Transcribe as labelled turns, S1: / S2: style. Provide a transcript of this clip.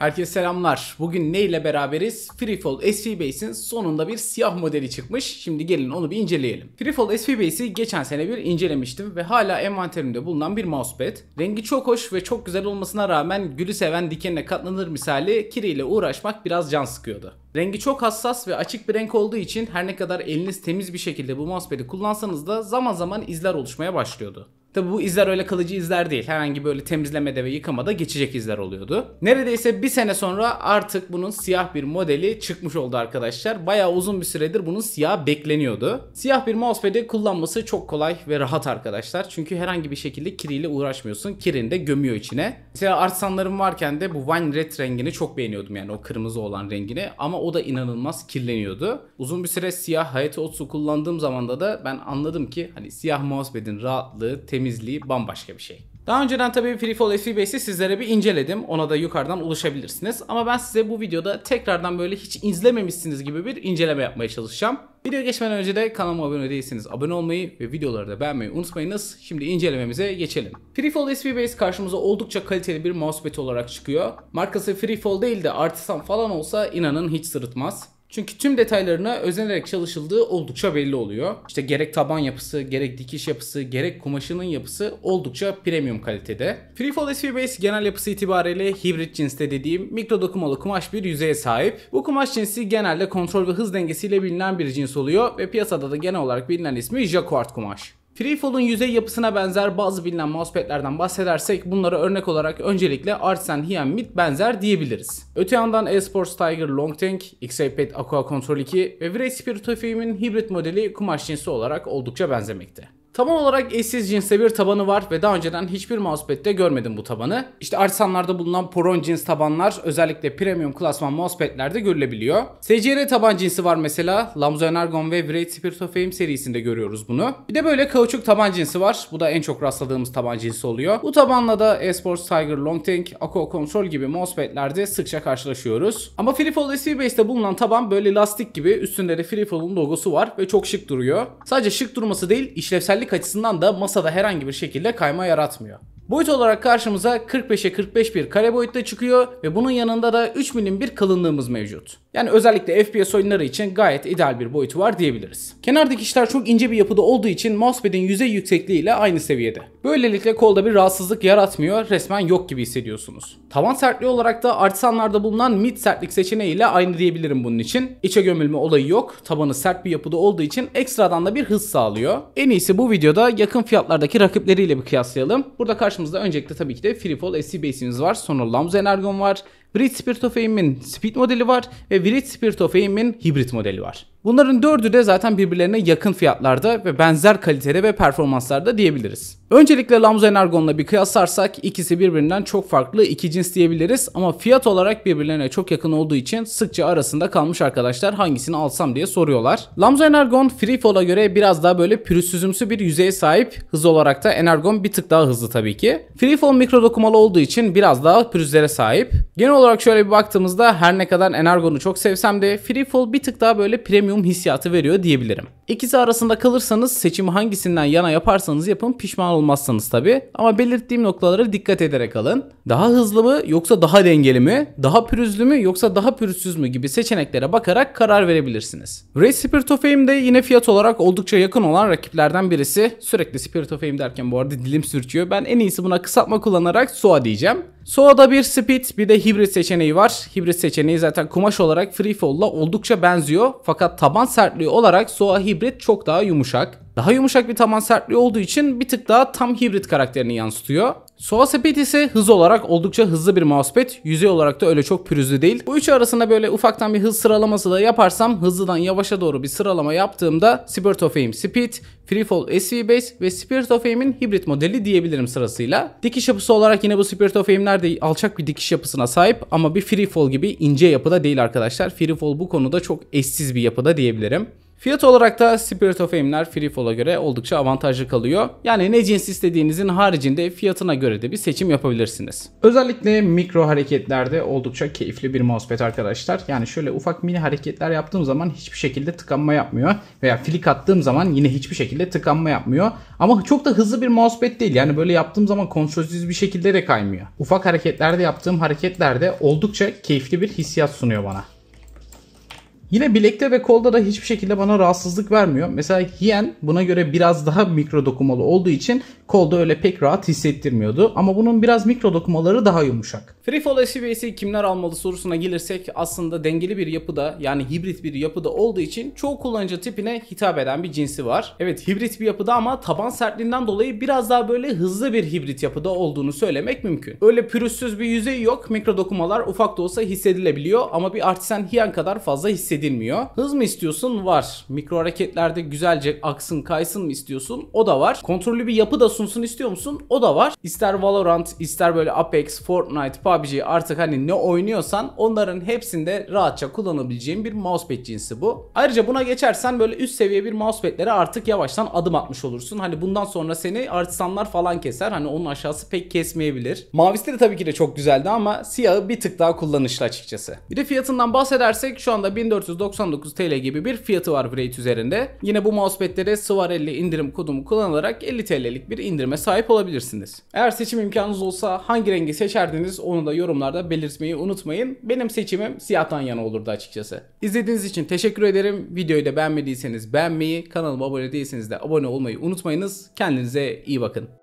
S1: Herkese selamlar. Bugün ne ile beraberiz? Freefall SV Base'in sonunda bir siyah modeli çıkmış. Şimdi gelin onu bir inceleyelim. Freefall SV Base'i geçen sene bir incelemiştim ve hala envanterimde bulunan bir mousepad. Rengi çok hoş ve çok güzel olmasına rağmen gülü seven dikenine katlanır misali ile uğraşmak biraz can sıkıyordu. Rengi çok hassas ve açık bir renk olduğu için her ne kadar eliniz temiz bir şekilde bu mousepad'i kullansanız da zaman zaman izler oluşmaya başlıyordu. Tabi bu izler öyle kalıcı izler değil. Herhangi böyle temizlemede ve yıkamada geçecek izler oluyordu. Neredeyse bir sene sonra artık bunun siyah bir modeli çıkmış oldu arkadaşlar. Baya uzun bir süredir bunun siyah bekleniyordu. Siyah bir mousepad'i kullanması çok kolay ve rahat arkadaşlar. Çünkü herhangi bir şekilde kiriyle uğraşmıyorsun. Kirini de gömüyor içine. Mesela artsanlarım varken de bu Wine Red rengini çok beğeniyordum yani o kırmızı olan rengini. Ama o da inanılmaz kirleniyordu. Uzun bir süre siyah Hayate Otsu kullandığım zamanda da ben anladım ki hani siyah mousepad'in rahatlığı, temizliği temizliği bambaşka bir şey. Daha önceden tabii FreeFall FPS'i sizlere bir inceledim. Ona da yukarıdan ulaşabilirsiniz. Ama ben size bu videoda tekrardan böyle hiç izlememişsiniz gibi bir inceleme yapmaya çalışacağım. Video geçmeden önce de kanalıma abone değilseniz abone olmayı ve videoları da beğenmeyi unutmayınız. Şimdi incelememize geçelim. FreeFall SV Base karşımıza oldukça kaliteli bir mousepad olarak çıkıyor. Markası FreeFall değil de Artisan falan olsa inanın hiç sırıtmaz. Çünkü tüm detaylarına özenerek çalışıldığı oldukça belli oluyor. İşte gerek taban yapısı, gerek dikiş yapısı, gerek kumaşının yapısı oldukça premium kalitede. Freefall SV Base genel yapısı itibariyle hibrit cinste dediğim mikro dokumalı kumaş bir yüzeye sahip. Bu kumaş cinsi genelde kontrol ve hız dengesiyle bilinen bir cins oluyor ve piyasada da genel olarak bilinen ismi Jacquard kumaş. Freefall'un yüzey yapısına benzer bazı bilinen mousepad'lerden bahsedersek bunlara örnek olarak öncelikle Artisan Hien Mid benzer diyebiliriz. Öte yandan Esports Tiger Long Tank, XAPad Aqua Control 2 ve Vrey Spirit hibrit modeli kumaş cinsi olarak oldukça benzemekte. Tam olarak eşsiz cinste bir tabanı var ve daha önceden hiçbir mousepad'de görmedim bu tabanı. İşte artisanlarda bulunan Poron cins tabanlar özellikle premium klasman mousepad'lerde görülebiliyor. SCR taban cinsi var mesela. Lamzo Energon ve Wraith Spirit of Fame serisinde görüyoruz bunu. Bir de böyle kauçuk taban cinsi var. Bu da en çok rastladığımız taban cinsi oluyor. Bu tabanla da Esports Tiger Long Tank, Aqua Control gibi mousepad'lerde sıkça karşılaşıyoruz. Ama Freefall SC5'te bulunan taban böyle lastik gibi üstünde de Freefall'un logosu var ve çok şık duruyor. Sadece şık durması değil işlevsellik açısından da masada herhangi bir şekilde kayma yaratmıyor. Boyut olarak karşımıza 45'e 45 bir kare boyutta çıkıyor ve bunun yanında da 3 milim bir kalınlığımız mevcut. Yani özellikle FPS oyunları için gayet ideal bir boyutu var diyebiliriz. Kenar dikişler çok ince bir yapıda olduğu için mousepad'in yüzey yüksekliği ile aynı seviyede. Böylelikle kolda bir rahatsızlık yaratmıyor, resmen yok gibi hissediyorsunuz. Tavan sertliği olarak da artisanlarda bulunan mid sertlik seçeneği ile aynı diyebilirim bunun için. İçe gömülme olayı yok, tabanı sert bir yapıda olduğu için ekstradan da bir hız sağlıyor. En iyisi bu videoda yakın fiyatlardaki rakipleriyle bir kıyaslayalım. Burada karşı karşımızda öncelikle tabii ki de Freefall SC base'imiz var. Sonra Lamzo Energon var. Breed Spirit of Aim'in Speed modeli var ve Breed Spirit of Aim'in Hibrit modeli var. Bunların dördü de zaten birbirlerine yakın fiyatlarda ve benzer kalitede ve performanslarda diyebiliriz. Öncelikle Lamzo Energon'la bir kıyaslarsak ikisi birbirinden çok farklı iki cins diyebiliriz ama fiyat olarak birbirlerine çok yakın olduğu için sıkça arasında kalmış arkadaşlar hangisini alsam diye soruyorlar. Lamzo Energon Freefall'a göre biraz daha böyle pürüzsüzümsü bir yüzeye sahip. Hız olarak da Energon bir tık daha hızlı tabii ki. Freefall mikro dokumalı olduğu için biraz daha pürüzlere sahip. Genel olarak şöyle bir baktığımızda her ne kadar Energon'u çok sevsem de Freefall bir tık daha böyle premium premium hissiyatı veriyor diyebilirim. İkisi arasında kalırsanız seçimi hangisinden yana yaparsanız yapın pişman olmazsınız tabi. Ama belirttiğim noktalara dikkat ederek alın. Daha hızlı mı yoksa daha dengeli mi? Daha pürüzlü mü yoksa daha pürüzsüz mü gibi seçeneklere bakarak karar verebilirsiniz. Race Spirit of Aim de yine fiyat olarak oldukça yakın olan rakiplerden birisi. Sürekli Spirit of Aim derken bu arada dilim sürtüyor. Ben en iyisi buna kısaltma kullanarak SOA diyeceğim. SOA'da bir speed bir de hibrit seçeneği var. Hibrit seçeneği zaten kumaş olarak Free oldukça benziyor. Fakat taban sertliği olarak Zoa hibrit çok daha yumuşak. Daha yumuşak bir taban sertliği olduğu için bir tık daha tam hibrit karakterini yansıtıyor. Soğan sepeti ise hız olarak oldukça hızlı bir mousepad. Yüzey olarak da öyle çok pürüzlü değil. Bu üçü arasında böyle ufaktan bir hız sıralaması da yaparsam hızlıdan yavaşa doğru bir sıralama yaptığımda Spirit of Aim Speed, Freefall SV e Base ve Spirit of Aim'in hibrit modeli diyebilirim sırasıyla. Dikiş yapısı olarak yine bu Spirit of Aim'ler de alçak bir dikiş yapısına sahip ama bir Freefall gibi ince yapıda değil arkadaşlar. Freefall bu konuda çok eşsiz bir yapıda diyebilirim. Fiyat olarak da Spirit of Aim'ler Free Fall'a göre oldukça avantajlı kalıyor. Yani ne cins istediğinizin haricinde fiyatına göre de bir seçim yapabilirsiniz. Özellikle mikro hareketlerde oldukça keyifli bir mousepad arkadaşlar. Yani şöyle ufak mini hareketler yaptığım zaman hiçbir şekilde tıkanma yapmıyor. Veya flick attığım zaman yine hiçbir şekilde tıkanma yapmıyor. Ama çok da hızlı bir mousepad değil. Yani böyle yaptığım zaman kontrolsüz bir şekilde de kaymıyor. Ufak hareketlerde yaptığım hareketlerde oldukça keyifli bir hissiyat sunuyor bana. Yine bilekte ve kolda da hiçbir şekilde bana rahatsızlık vermiyor. Mesela hien buna göre biraz daha mikro dokumalı olduğu için kolda öyle pek rahat hissettirmiyordu ama bunun biraz mikro dokumaları daha yumuşak. Free Fall SUV'si kimler almalı sorusuna gelirsek aslında dengeli bir yapıda yani hibrit bir yapıda olduğu için çoğu kullanıcı tipine hitap eden bir cinsi var. Evet hibrit bir yapıda ama taban sertliğinden dolayı biraz daha böyle hızlı bir hibrit yapıda olduğunu söylemek mümkün. Öyle pürüzsüz bir yüzey yok. Mikro dokumalar ufak da olsa hissedilebiliyor ama bir artisan hiyan kadar fazla hissedilmiyor. Hız mı istiyorsun? Var. Mikro hareketlerde güzelce aksın kaysın mı istiyorsun? O da var. Kontrollü bir yapı da sunsun istiyor musun? O da var. İster Valorant, ister böyle Apex, Fortnite, PUBG artık hani ne oynuyorsan onların hepsinde rahatça kullanabileceğin bir mousepad cinsi bu. Ayrıca buna geçersen böyle üst seviye bir mousepadlere artık yavaştan adım atmış olursun. Hani bundan sonra seni artisanlar falan keser. Hani onun aşağısı pek kesmeyebilir. Mavisi de tabii ki de çok güzeldi ama siyahı bir tık daha kullanışlı açıkçası. Bir de fiyatından bahsedersek şu anda 1499 TL gibi bir fiyatı var Wraith üzerinde. Yine bu mousepadlere Svar indirim kodumu kullanarak 50 TL'lik bir indirime sahip olabilirsiniz. Eğer seçim imkanınız olsa hangi rengi seçerdiniz onu da yorumlarda belirtmeyi unutmayın. Benim seçimim siyahtan yana olurdu açıkçası. İzlediğiniz için teşekkür ederim. Videoyu da beğenmediyseniz beğenmeyi, kanalıma abone değilseniz de abone olmayı unutmayınız. Kendinize iyi bakın.